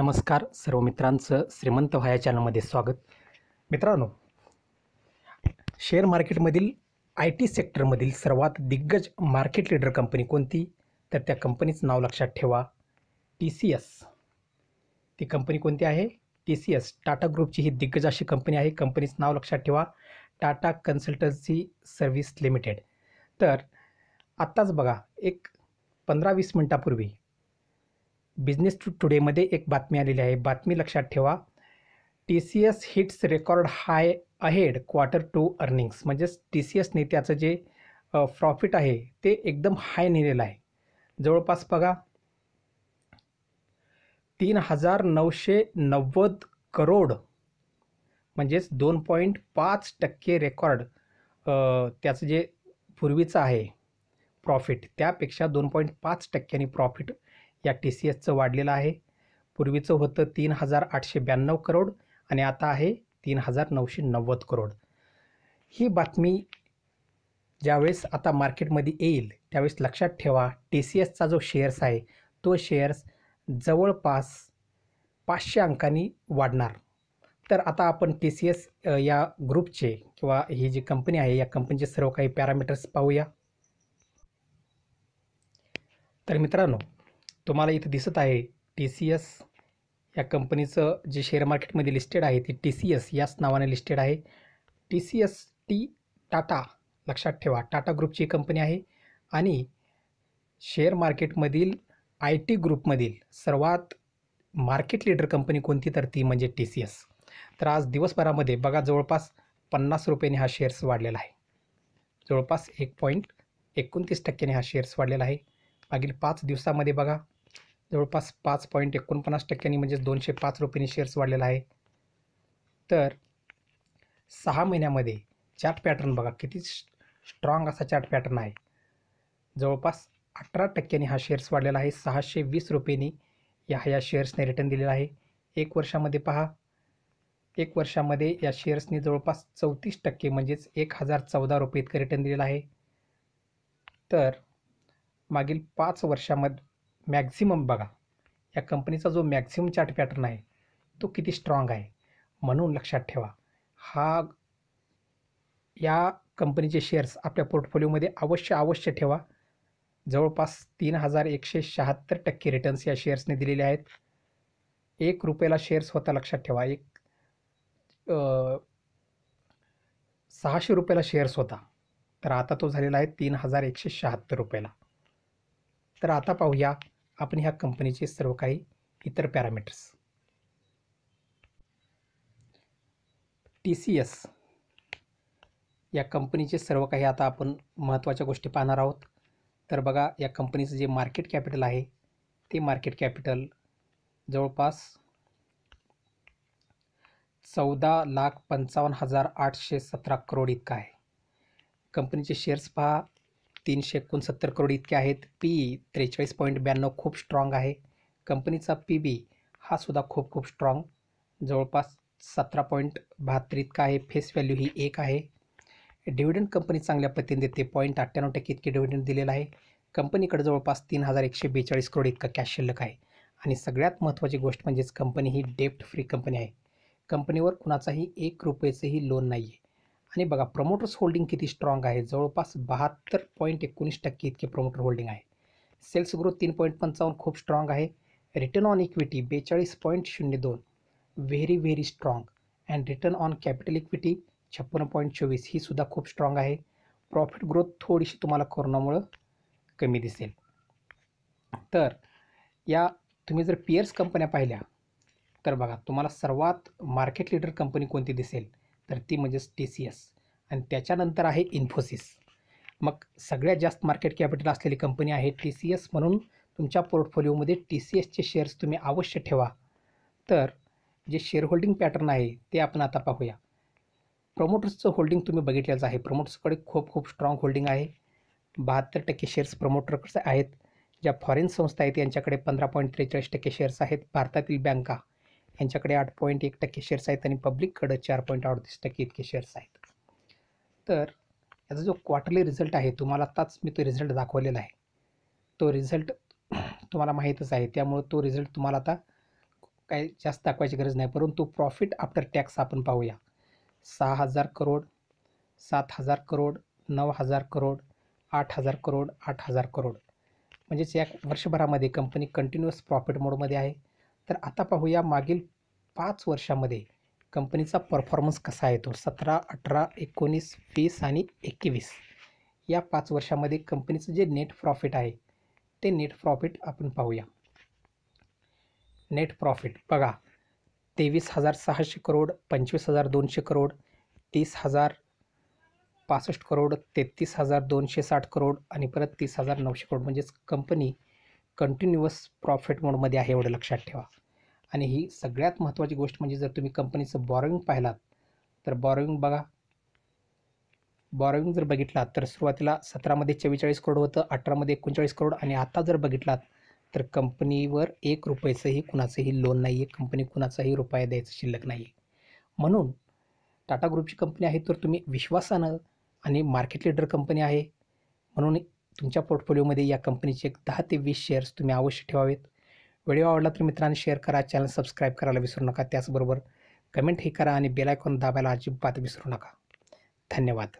नमस्कार सर्व मित्रांचं श्रीमंत व्हाया चॅनलमध्ये स्वागत मित्रांनो शेअर मार्केटमधील आय टी सेक्टरमधील सर्वात दिग्गज मार्केट लीडर कंपनी कोणती तर त्या कंपनीचं नाव लक्षात ठेवा टी सी एस ती कंपनी कोणती आहे टी सी एस टाटा ग्रुपची ही दिग्गज अशी कंपनी आहे कंपनीचं नाव लक्षात ठेवा टाटा कन्सल्टन्सी सर्व्हिस लिमिटेड तर आत्ताच बघा एक पंधरा वीस मिनटापूर्वी बिझनेस टू टुडेमध्ये एक बातमी आलेली आहे बातमी लक्षात ठेवा T C S hits record high ahead quarter two earnings म्हणजेच टी सी एसने त्याचं जे प्रॉफिट आहे ते एकदम हाय नेलेलं आहे जवळपास बघा तीन हजार नऊशे नव्वद करोड म्हणजेच दोन पॉईंट पाच टक्के रेकॉर्ड त्याचं जे पूर्वीचं आहे प्रॉफिट त्यापेक्षा दोन पॉईंट पाच टक्क्यांनी प्रॉफिट या टी सी एसचं वाढलेलं आहे पूर्वीचं होतं तीन हजार आठशे ब्याण्णव करोड आणि आता आहे तीन हजार नऊशे नव्वद करोड ही बातमी ज्यावेळेस आता मार्केटमध्ये येईल त्यावेळेस लक्षात ठेवा टी सी एसचा जो शेअर्स आहे तो शेअर्स जवळपास पाचशे अंकांनी वाढणार तर आता आपण टी सी एस या ग्रुपचे किंवा ही जी कंपनी आहे या कंपनीचे सर्व काही पॅरामीटर्स पाहूया तर मित्रांनो तुम्हाला इथं दिसत आहे टी सी एस या कंपनीचं जे शेअर मार्केटमध्ये लिस्टेड आहे ती टी सी एस याच नावाने लिस्टेड आहे T C S T Tata लक्षात ठेवा टाटा ग्रुपची कंपनी आहे आणि शेअर मार्केटमधील आय टी ग्रुपमधील सर्वात मार्केट लीडर कंपनी कोणती तर ती म्हणजे टी सी एस तर आज दिवसभरामध्ये बघा जवळपास पन्नास रुपयाने हा शेअर्स वाढलेला आहे जवळपास एक पॉईंट एकोणतीस टक्क्याने हा शेअर्स वाढलेला आहे मागील पाच दिवसामध्ये बघा जवळपास पाच पॉईंट एकोणपन्नास टक्क्यांनी म्हणजेच दोनशे पाच रुपयांनी शेअर्स वाढलेला आहे तर सहा महिन्यामध्ये चार्ट पॅटर्न बघा किती स्ट्रॉंग असा चार्ट पॅटर्न आहे जवळपास अठरा टक्क्यांनी हा शेअर्स वाढलेला आहे सहाशे वीस रुपयेनी या ह्या शेअर्सने रिटर्न दिलेला आहे एक वर्षामध्ये पहा एक वर्षामध्ये या शेअर्सने जवळपास चौतीस टक्के म्हणजेच एक हजार चौदा रुपये इतकं रिटर्न दिलेलं आहे तर मागील पाच वर्षामध्ये मॅक्झिमम बघा या कंपनीचा जो मॅक्झिमम चार्ट पॅटर्न आहे तो किती स्ट्रॉंग आहे म्हणून लक्षात ठेवा हा या कंपनीचे शेअर्स आपल्या पोर्टफोलिओमध्ये अवश्य अवश्य ठेवा जवळपास तीन हजार एकशे शहात्तर टक्के रिटर्न्स या शेअर्सने दिलेले आहेत एक रुपयाला शेअर्स होता लक्षात ठेवा एक सहाशे रुपयाला शेअर्स होता तर आता तो झालेला आहे तीन हजार एकशे शहात्तर रुपयाला तर आता पाहूया आपण ह्या कंपनीचे सर्व काही इतर पॅरामीटर्स टी सी एस या कंपनीचे सर्व काही आता आपण महत्त्वाच्या गोष्टी पाहणार आहोत तर बघा या कंपनीचं जे मार्केट कॅपिटल आहे ते मार्केट कॅपिटल जवळपास चौदा लाख पंचावन्न हजार आठशे सतरा करोड इतका आहे कंपनीचे शेअर्स पहा तीनशे एकोणसत्तर करोड इतके आहेत पी त्रेचाळीस पॉईंट ब्याण्णव खूप स्ट्रॉंग आहे कंपनीचा पी बी हा सुद्धा खूप खूप स्ट्रॉंग जवळपास सतरा पॉईंट बहात्तर इतका आहे फेस व्हॅल्यू ही एक आहे डिव्हिडंड कंपनी चांगल्या पद्धतीने देते पॉईंट अठ्ठ्याण्णव टक्के इतके डिव्हिडंड दिलेलं आहे कंपनीकडे जवळपास तीन हजार एकशे बेचाळीस करोड इतका कॅश शिल्लक आहे आणि सगळ्यात महत्त्वाची गोष्ट म्हणजेच कंपनी ही डेप्ट फ्री कंपनी आहे कंपनीवर कुणाचाही एक रुपयेचंही लोन नाही आहे आणि बघा प्रमोटर्स होल्डिंग किती स्ट्रॉंग आहे जवळपास बहात्तर पॉईंट एकोणीस टक्के इतके प्रमोटर होल्डिंग आहे सेल्स ग्रोथ तीन पॉईंट पंचावन्न खूप स्ट्रॉंग आहे रिटर्न ऑन इक्विटी बेचाळीस पॉईंट शून्य दोन very very strong and return on capital equity छप्पन्न पॉईंट चोवीस ही सुद्धा खूप स्ट्रॉंग आहे प्रॉफिट ग्रोथ थोडीशी तुम्हाला कोरोनामुळं कमी दिसेल तर या तुम्ही जर पियर्स कंपन्या पाहिल्या तर बघा तुम्हाला सर्वात मार्केट लिडर कंपनी कोणती दिसेल तर ती म्हणजेच टी सी एस आणि त्याच्यानंतर आहे इन्फोसिस मग सगळ्यात जास्त मार्केट कॅपिटल असलेली कंपनी आहे टी सी एस म्हणून तुमच्या पोर्टफोलिओमध्ये टी सी एसचे शेअर्स तुम्ही अवश्य ठेवा तर जे शेअर होल्डिंग पॅटर्न आहे ते आपण आता पाहूया प्रमोटर्सचं होल्डिंग तुम्ही बघितल्याचं आहे प्रमोटर्सकडे खूप खूप स्ट्रॉंग होल्डिंग आहे बहात्तर टक्के शेअर्स प्रमोटरकडे आहेत ज्या फॉरेन संस्था आहेत यांच्याकडे पंधरा पॉईंट त्रेचाळीस टक्के शेअर्स आहेत भारतातील बँका यांच्याकडे आठ पॉईंट एक टक्के शेअर्स आहेत आणि पब्लिककडं चार पॉईंट अडतीस टक्के इतके शेअर्स आहेत तर याचा जो क्वार्टरली रिझल्ट आहे तुम्हाला आत्ताच मी तो रिझल्ट दाखवलेला आहे तो रिझल्ट तुम्हाला माहीतच आहे त्यामुळं तो रिझल्ट तुम्हाला आता काही जास्त दाखवायची गरज नाही परंतु प्रॉफिट आफ्टर टॅक्स आपण पाहूया सहा हजार करोड सात हजार करोड नऊ हजार करोड आठ हजार करोड आठ हजार करोड म्हणजेच या वर्षभरामध्ये कंपनी कंटिन्युअस प्रॉफिट मोडमध्ये आहे तर आता पाहूया मागील पाच वर्षामध्ये कंपनीचा परफॉर्मन्स कसा येतो सतरा अठरा एकोणीस वीस आणि एकवीस या पाच वर्षामध्ये कंपनीचं जे नेट प्रॉफिट आहे ते नेट प्रॉफिट आपण पाहूया नेट प्रॉफिट बघा तेवीस हजार सहाशे करोड पंचवीस हजार दोनशे करोड तीस हजार पासष्ट करोड तेहतीस हजार दोनशे साठ करोड आणि परत तीस हजार नऊशे करोड म्हणजेच कंपनी कंटिन्युअस प्रॉफिट मोडमध्ये आहे एवढं लक्षात ठेवा आणि ही सगळ्यात महत्त्वाची गोष्ट म्हणजे जर तुम्ही कंपनीचं बॉरोईंग पाहिलात तर बॉरोविंग बघा बॉरोविंग जर बघितला तर सुरुवातीला सतरामध्ये चव्वेचाळीस करोड होतं अठरामध्ये एकोणचाळीस करोड आणि आता जर बघितलात तर कंपनीवर एक रुपयाचंही कुणाचंही लोन नाही आहे कंपनी कुणाचाही रुपया द्यायचं शिल्लक नाही आहे म्हणून टाटा ग्रुपची कंपनी आहे तर तुम्ही विश्वासानं आणि मार्केट लिडर कंपनी आहे म्हणून तुमच्या पोर्टफोलिओमध्ये या कंपनीचे एक दहा ते वीस शेअर्स तुम्ही अवश्य ठेवावेत व्हिडिओ आवडला तर मित्रांनी शेअर करा चॅनल सबस्क्राईब करायला विसरू नका त्याचबरोबर कमेंटही करा आणि बेलायकॉन दाबायला अजिबात विसरू नका धन्यवाद